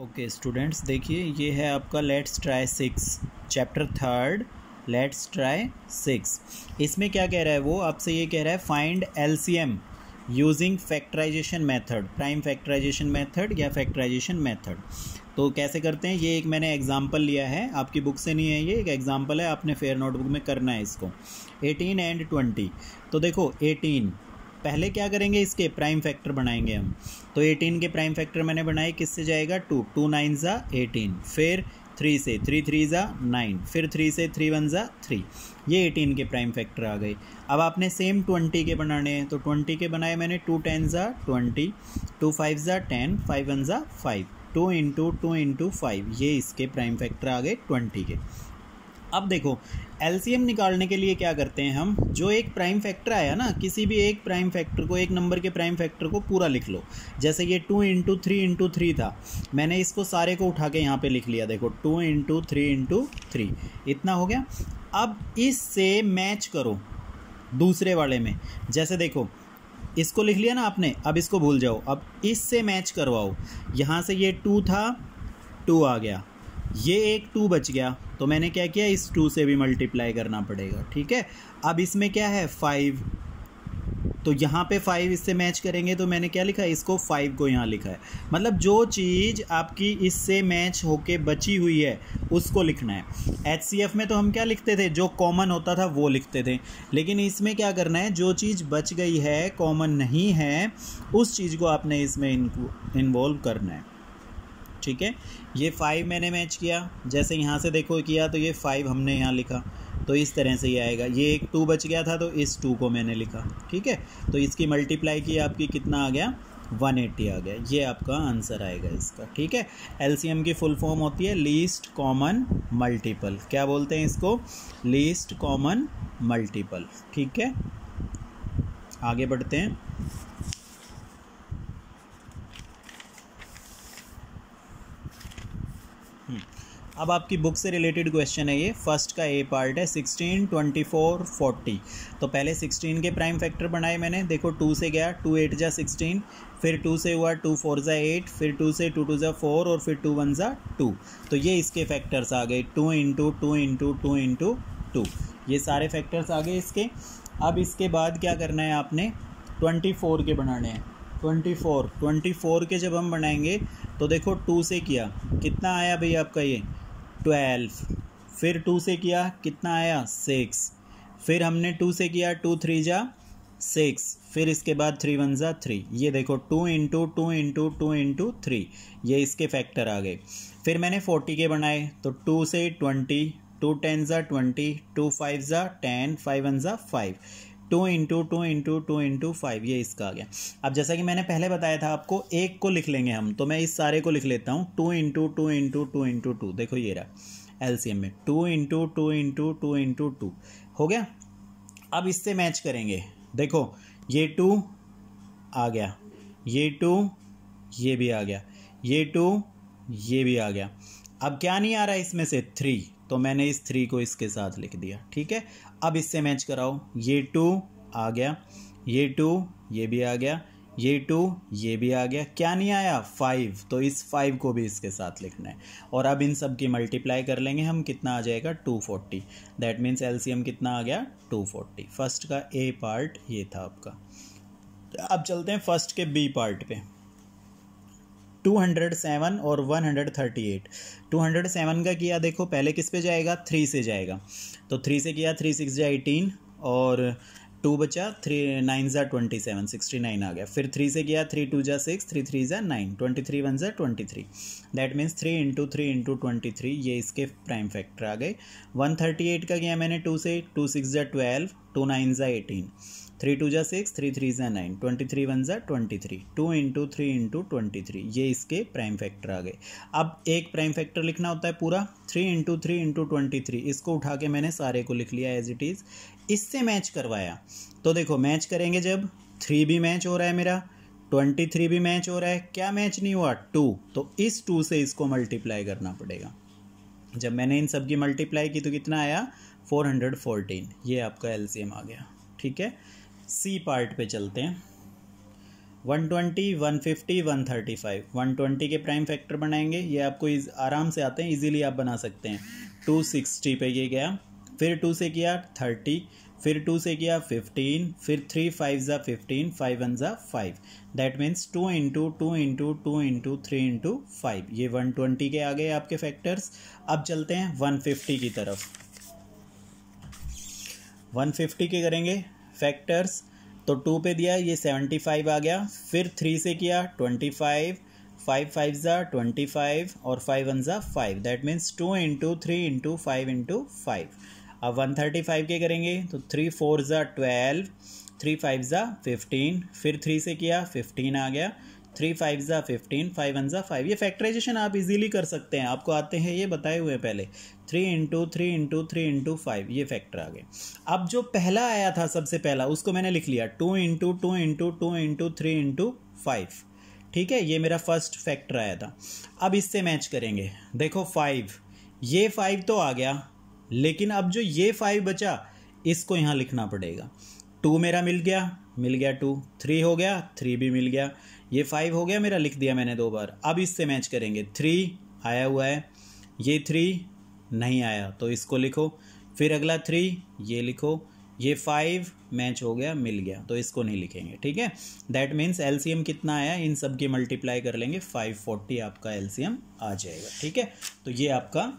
okay students देखिए ये है आपका let's try six chapter third let's try six इसमें क्या कह रहा है वो आपसे ये कह रहा है find LCM using factorisation method prime factorisation method या फैक्टराइजेशन मेथड तो कैसे करते हैं ये एक मैंने एग्जांपल लिया है आपकी बुक से नहीं है ये एक एग्जांपल है आपने फेयर नोटबुक में करना है इसको 18 एंड 20 तो देखो एटीन पहले क्या करेंगे इसके प्राइम फैक्टर बनाएंगे हम तो 18 के प्राइम फैक्टर मैंने बनाए किससे जाएगा टू टू नाइन ज़ा एटीन फिर थ्री से थ्री थ्री ज़ा नाइन फिर थ्री से थ्री वन ज़ा थ्री ये एटीन के प्राइम फैक्टर आ गए अब आपने सेम ट्वेंटी के बनाने हैं तो ट्वेंटी के बनाए मैंने टू टेन ज़ा ट्वेंटी टू फाइव ज़ा टेन फाइव वन ज़ा five two into two into five ये इसके प्राइम फैक्टर आ गए ट्वेंटी के अब देखो एल निकालने के लिए क्या करते हैं हम जो एक प्राइम फैक्टर आया ना किसी भी एक प्राइम फैक्टर को एक नंबर के प्राइम फैक्टर को पूरा लिख लो जैसे ये two into three into three था मैंने इसको सारे को उठा के यहाँ पे लिख लिया देखो two into three into three इतना हो गया अब इससे मैच करो दूसरे वाले में जैसे देखो इसको लिख लिया ना आपने अब इसको भूल जाओ अब इससे मैच करवाओ यहाँ से ये टू था टू आ गया ये एक टू बच गया तो मैंने क्या किया इस टू से भी मल्टीप्लाई करना पड़ेगा ठीक है अब इसमें क्या है फाइव तो यहाँ पे फाइव इससे मैच करेंगे तो मैंने क्या लिखा है इसको फाइव को यहाँ लिखा है मतलब जो चीज़ आपकी इससे मैच होके बची हुई है उसको लिखना है एच सी एफ में तो हम क्या लिखते थे जो कॉमन होता था वो लिखते थे लेकिन इसमें क्या करना है जो चीज़ बच गई है कॉमन नहीं है उस चीज़ को आपने इसमें इन्वॉल्व करना है ठीक है ये फाइव मैंने मैच किया जैसे यहाँ से देखो किया तो ये फाइव हमने यहाँ लिखा तो इस तरह से ये आएगा ये एक टू बच गया था तो इस टू को मैंने लिखा ठीक है तो इसकी मल्टीप्लाई की आपकी कितना आ गया 180 आ गया ये आपका आंसर आएगा इसका ठीक है एल की फुल फॉर्म होती है लीस्ट कॉमन मल्टीपल क्या बोलते हैं इसको लीस्ट कॉमन मल्टीपल ठीक है आगे बढ़ते हैं अब आपकी बुक से रिलेटेड क्वेश्चन है ये फर्स्ट का ए पार्ट है सिक्सटीन ट्वेंटी फोर फोर्टी तो पहले सिक्सटीन के प्राइम फैक्टर बनाए मैंने देखो टू से गया टू एट जा सिक्सटीन फिर टू से हुआ टू फोर ज़ा एट फिर टू से टू टू ज़ा फोर और फिर टू वन ज़ा टू तो ये इसके फैक्टर्स आ गए two into two into two into two ये सारे फैक्टर्स आ गए इसके अब इसके बाद क्या करना है आपने ट्वेंटी फोर के बनाने हैं ट्वेंटी फोर ट्वेंटी फोर के जब हम बनाएंगे तो देखो टू से किया कितना आया भैया आपका ये ट्वेल्व फिर टू से किया कितना आया सिक्स फिर हमने टू से किया टू थ्री जा सिक्स फिर इसके बाद थ्री वन ज़ा थ्री ये देखो two into two into two into three ये इसके फैक्टर आ गए फिर मैंने फोर्टी के बनाए तो टू से ट्वेंटी टू टेन ज़ा ट्वेंटी टू फाइव ज़ा टेन फाइव वन ज़ा five two into two into two into five ये इसका आ गया अब जैसा कि मैंने पहले बताया था आपको एक को लिख लेंगे हम तो मैं इस सारे को लिख लेता हूँ two into two into two into two देखो ये रहा एलसीएम में two into two into two into two हो गया अब इससे मैच करेंगे देखो ये टू आ गया ये टू ये भी आ गया ये टू ये भी आ गया अब क्या नहीं आ रहा है इसमें से थ्री तो मैंने इस थ्री को इसके साथ लिख दिया ठीक है अब इससे मैच कराओ ये टू आ गया ये टू ये भी आ गया ये टू ये भी आ गया क्या नहीं आया फाइव तो इस फाइव को भी इसके साथ लिखना है और अब इन सब की मल्टीप्लाई कर लेंगे हम कितना आ जाएगा two forty that means L कितना आ गया टू फोर्टी फर्स्ट का ए पार्ट ये था आपका अब चलते हैं फर्स्ट के बी पार्ट पे 207 और 138 207 का किया देखो पहले किस पे जाएगा थ्री से जाएगा तो थ्री से किया थ्री सिक्स जा एटीन और टू बचा थ्री नाइन ज़ा ट्वेंटी सेवन सिक्सटी नाइन आ गया फिर थ्री से किया थ्री टू ज़ा सिक्स थ्री थ्री ज़ा नाइन ट्वेंटी थ्री वन ज़ा twenty three that means three into three into twenty three ये इसके प्राइम फैक्टर आ गए वन थर्टी एट का किया मैंने टू से टू सिक्स ज़ा ट्वेल्व टू नाइन ज़ा एटीन थ्री टू जा सिक्स थ्री थ्री जा नाइन ट्वेंटी थ्री वन जा twenty three two into three into twenty three ये इसके प्राइम फैक्टर आ गए अब एक प्राइम फैक्टर लिखना होता है पूरा three into three into twenty three इसको उठा के मैंने सारे को लिख लिया एज इट इज़ इससे मैच करवाया तो देखो मैच करेंगे जब थ्री भी मैच हो रहा है मेरा ट्वेंटी थ्री भी मैच हो रहा है क्या मैच नहीं हुआ टू तो इस टू से इसको मल्टीप्लाई करना पड़ेगा जब मैंने इन सब की मल्टीप्लाई की तो कितना आया फोर हंड्रेड फोर्टीन ये आपका एलसीएम आ गया ठीक है सी पार्ट पे चलते हैं 120, 150, 135, 120 के प्राइम फैक्टर बनाएंगे ये आपको इस आराम से आते हैं इजीली आप बना सकते हैं 260 पे ये गया फिर टू से किया थर्टी फिर टू से किया फिफ्टीन फिर थ्री फाइव ज़ा फिफ्टीन फाइव वन ज़ा five that means two into two into two into three into five ये वन ट्वेंटी के आ गए आपके फैक्टर्स अब चलते हैं वन फिफ्टी की तरफ वन फिफ्टी के करेंगे फैक्टर्स तो टू पे दिया ये सेवेंटी फाइव आ गया फिर थ्री से किया ट्वेंटी फाइव फाइव फाइव ज़ा ट्वेंटी फाइव और फाइव वन ज़ा five that means two into three into five into five अब वन थर्टी फाइव के करेंगे तो थ्री फोर ज़ा ट्वेल्व थ्री फाइव ज़ा फिफ्टीन फिर थ्री से किया फिफ्टीन आ गया थ्री फाइव ज़ा फिफ्टीन फाइव वन ज़ा फाइव ये फैक्टराइजेशन आप इजीली कर सकते हैं आपको आते हैं ये बताए हुए पहले three into three into three into five ये फैक्टर आ गए अब जो पहला आया था सबसे पहला उसको मैंने लिख लिया two into two into two into three into five ठीक है ये मेरा फर्स्ट फैक्टर आया था अब इससे मैच करेंगे देखो फाइव ये फाइव तो आ गया लेकिन अब जो ये फाइव बचा इसको यहाँ लिखना पड़ेगा टू मेरा मिल गया मिल गया टू थ्री हो गया थ्री भी मिल गया ये फाइव हो गया मेरा लिख दिया मैंने दो बार अब इससे मैच करेंगे थ्री आया हुआ है ये थ्री नहीं आया तो इसको लिखो फिर अगला थ्री ये लिखो ये फाइव मैच हो गया मिल गया तो इसको नहीं लिखेंगे ठीक है दैट मीन्स एलसीएम कितना आया इन सब की मल्टीप्लाई कर लेंगे फाइव फोर्टी आपका एलसीएम आ जाएगा ठीक है तो ये आपका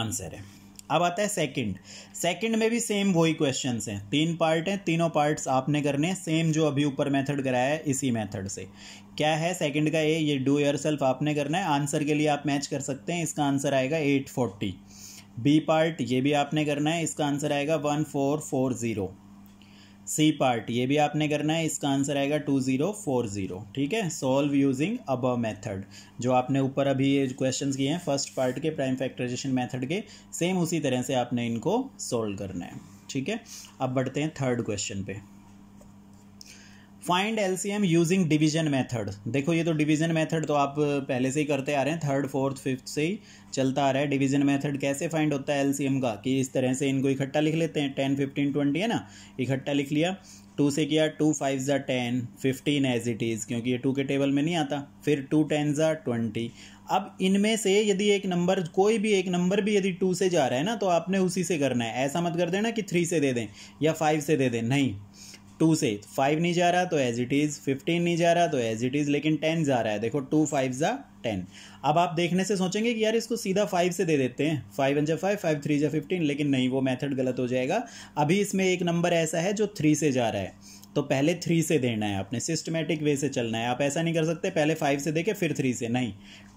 आंसर है अब आता है सेकंड सेकंड में भी सेम वही क्वेश्चन हैं तीन पार्ट हैं तीनों पार्ट्स आपने करने हैं सेम जो अभी ऊपर मेथड कराया है इसी मेथड से क्या है सेकंड का ए ये डू योर सेल्फ आपने करना है आंसर के लिए आप मैच कर सकते हैं इसका आंसर आएगा एट फोर्टी बी पार्ट ये भी आपने करना है इसका आंसर आएगा one four four zero C part ये भी आपने करना है इसका आंसर आएगा टू ज़ीरो फोर ज़ीरो ठीक है सॉल्व यूजिंग अब मेथड जो आपने ऊपर अभी ये क्वेश्चन किए हैं फर्स्ट पार्ट के प्राइम फैक्टराइजेशन मेथड के सेम उसी तरह से आपने इनको सोल्व करना है ठीक है अब बढ़ते हैं थर्ड क्वेश्चन पे find L C M using division method देखो ये तो डिवीजन मैथड तो आप पहले से ही करते आ रहे हैं थर्ड फोर्थ फिफ्थ से ही चलता आ रहा है डिवीजन मैथड कैसे फाइंड होता है एल सी एम का कि इस तरह से इनको इकट्ठा लिख लेते हैं टेन फिफ्टीन ट्वेंटी है ना इकट्ठा लिख लिया टू से किया टू फाइव ज़ा ten fifteen as it is क्योंकि ये टू के टेबल में नहीं आता फिर टू टेन ज़ा ट्वेंटी अब इनमें से यदि एक नंबर कोई भी एक नंबर भी यदि टू से जा रहा है ना तो आपने उसी से करना है ऐसा मत कर देना कि थ्री से दे दें या फाइव से दे दें नहीं टू से फाइव तो नहीं जा रहा तो एज इट इज़ फिफ्टीन नहीं जा रहा तो एज इट इज़ लेकिन टेन जा रहा है देखो टू फाइव ज़ा टेन अब आप देखने से सोचेंगे कि यार इसको सीधा फाइव से दे देते हैं फाइव वन जा फाइव फाइव थ्री जा फिफ्टीन लेकिन नहीं वो मेथड गलत हो जाएगा अभी इसमें एक नंबर ऐसा है जो थ्री से जा रहा है तो पहले थ्री से देना है आपने सिस्टमेटिक वे से चलना है आप ऐसा नहीं कर सकते पहले फाइव से देके फिर थ्री से नहीं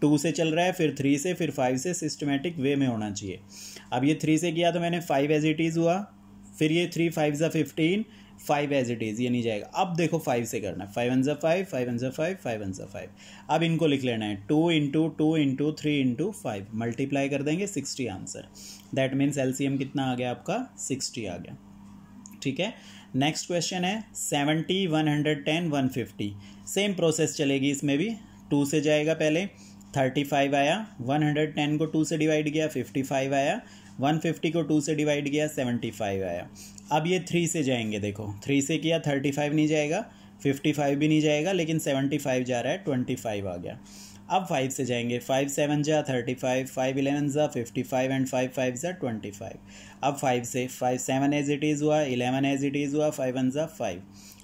टू से चल रहा है फिर थ्री से फिर फाइव से सिस्टमेटिक वे में होना चाहिए अब ये थ्री से किया तो मैंने फाइव एज इट इज़ हुआ फिर ये थ्री फाइव ज़ा fifteen five as it is ये नहीं जाएगा अब देखो फाइव से करना है five one five five one five five one five अब इनको लिख लेना है two into two into three into five multiply कर देंगे sixty answer that means L कितना आ गया आपका सिक्सटी आ गया ठीक है नेक्स्ट क्वेश्चन है seventy one hundred ten one fifty same process चलेगी इसमें भी टू से जाएगा पहले थर्टी फाइव आया वन हंड्रेड टेन को टू से डिवाइड किया फिफ्टी फाइव आया वन फिफ्टी को टू से डिवाइड किया सेवेंटी फाइव आया अब ये थ्री से जाएंगे देखो थ्री से किया थर्टी फाइव नहीं जाएगा फिफ्टी फाइव भी नहीं जाएगा लेकिन सेवेंटी फाइव जा रहा है ट्वेंटी फाइव आ गया अब फाइव से जाएंगे फाइव सेवन जा थर्टी फाइव फाइव इलेवन ज़ा fifty five and five five ज़ा ट्वेंटी फाइव अब फाइव से five seven as it is हुआ इलेवन एज इट इज़ हुआ फाइव वन ज़ा फाइव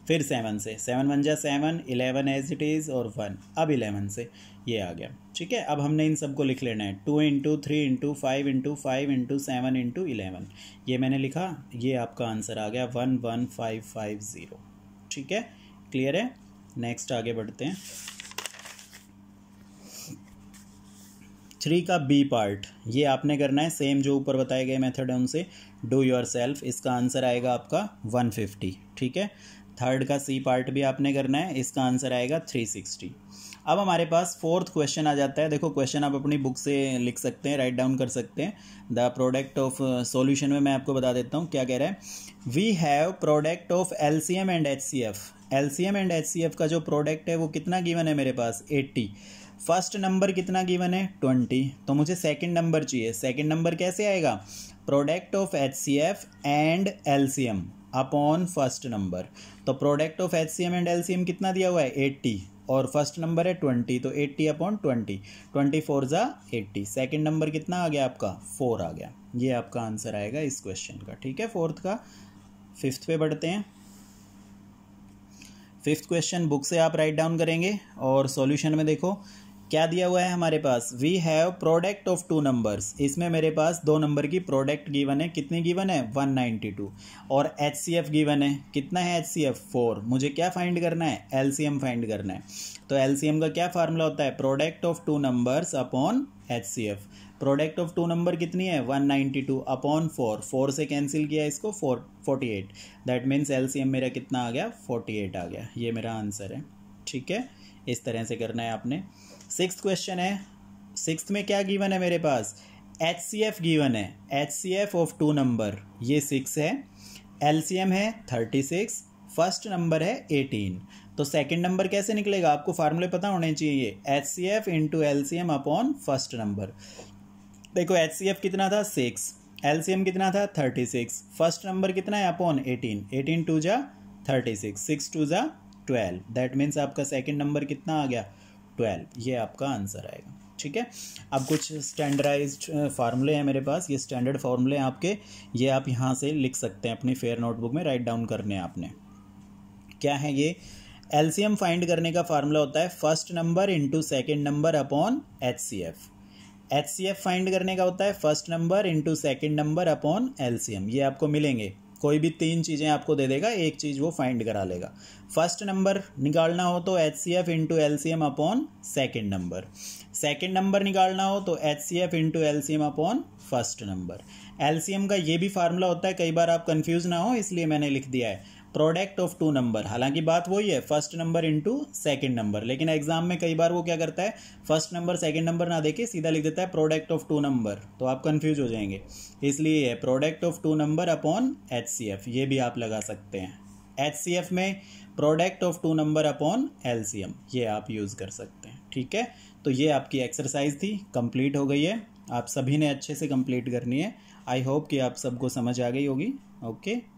फिर सेवन से सेवन वन जा seven eleven as it is और वन अब इलेवन से ये आ गया ठीक है अब हमने इन सबको लिख लेना है two into three into five into five into seven into eleven ये मैंने लिखा ये आपका आंसर आ गया one one five five zero ठीक है क्लियर है नेक्स्ट आगे बढ़ते हैं थ्री का बी पार्ट ये आपने करना है सेम जो ऊपर बताए गए मेथड है उनसे डू योर सेल्फ इसका आंसर आएगा आपका वन फिफ्टी ठीक है थर्ड का सी पार्ट भी आपने करना है इसका आंसर आएगा थ्री सिक्सटी अब हमारे पास फोर्थ क्वेश्चन आ जाता है देखो क्वेश्चन आप अपनी बुक से लिख सकते हैं राइट डाउन कर सकते हैं द प्रोडक्ट ऑफ सोल्यूशन में मैं आपको बता देता हूँ क्या कह रहा है we have product of L C M and H C F L C M and H C F का जो प्रोडक्ट है वो कितना गिवन है मेरे पास एट्टी फर्स्ट नंबर कितना गिवन है ट्वेंटी तो मुझे सेकंड नंबर चाहिए सेकंड नंबर कैसे आएगा product of H C F and L C M upon first number तो product of H C M and L C M कितना दिया हुआ है एट्टी और फर्स्ट नंबर है ट्वेंटी तो eighty upon twenty twenty four ज़ा एट्टी सेकेंड नंबर कितना आ गया आपका फोर आ गया ये आपका आंसर आएगा इस क्वेश्चन का ठीक है फोर्थ का फिफ्थ पे बढ़ते हैं फिफ्थ क्वेश्चन बुक से आप राइट डाउन करेंगे और सॉल्यूशन में देखो क्या दिया हुआ है हमारे पास we have product of two numbers इसमें मेरे पास दो नंबर की प्रोडक्ट गिवन है कितनी गिवन है 192 और एच सी एफ गिवन है कितना है एच सी एफ फोर मुझे क्या फाइंड करना है एल सी एम फाइंड करना है तो एल सी एम का क्या फार्मूला होता है product of two numbers upon H C F product of two number कितनी है 192 अपॉन फोर फोर से कैंसिल किया इसको four forty eight that means L C M मेरा कितना आ गया फोर्टी एट आ गया ये मेरा आंसर है ठीक है इस तरह से करना है आपने सिक्स क्वेश्चन है सिक्स में क्या गिवन है मेरे पास एच सी एफ गिवन है H C F of two number ये सिक्स है एल सी एम है थर्टी सिक्स फर्स्ट नंबर है एटीन तो सेकंड नंबर कैसे निकलेगा आपको फार्मूले पता होने चाहिए H C F into L C M upon first number देखो एच सी एफ कितना था सिक्स एल सी एम कितना था थर्टी सिक्स फर्स्ट नंबर कितना है अपॉन एटीन एटीन टू जा थर्टी सिक्स सिक्स टू जा ट्वेल्व दैट मीन्स आपका सेकेंड नंबर कितना आ गया ट्वेल्व ये आपका आंसर आएगा ठीक है अब कुछ स्टैंडर्डाइज फार्मूले हैं मेरे पास ये स्टैंडर्ड फार्मूले हैं आपके ये आप यहाँ से लिख सकते हैं अपनी फेयर नोटबुक में राइट डाउन करने हैं आपने क्या है ये एलसीएम फाइंड करने का फार्मूला होता है first number into second number upon H C F H C F find करने का होता है first number into second number upon L C M ये आपको मिलेंगे कोई भी तीन चीज़ें आपको दे देगा एक चीज़ वो फाइंड करा लेगा फर्स्ट नंबर निकालना हो तो H C F into L C M upon second number second number निकालना हो तो H C F into L C M upon first number L C M का ये भी फार्मूला होता है कई बार आप कन्फ्यूज़ ना हो इसलिए मैंने लिख दिया है प्रोडक्ट ऑफ टू नंबर हालांकि बात वही है first number into second number लेकिन एग्जाम में कई बार वो क्या करता है फर्स्ट नंबर सेकेंड नंबर ना देखे सीधा लिख देता है प्रोडक्ट ऑफ टू नंबर तो आप कन्फ्यूज हो जाएंगे इसलिए product of two number upon H C F ये भी आप लगा सकते हैं एच सी एफ में product of two number upon L C M ये आप यूज़ कर सकते हैं ठीक है तो ये आपकी एक्सरसाइज थी कंप्लीट हो गई है आप सभी ने अच्छे से कंप्लीट करनी है आई होप कि आप सबको समझ आ गई होगी ओके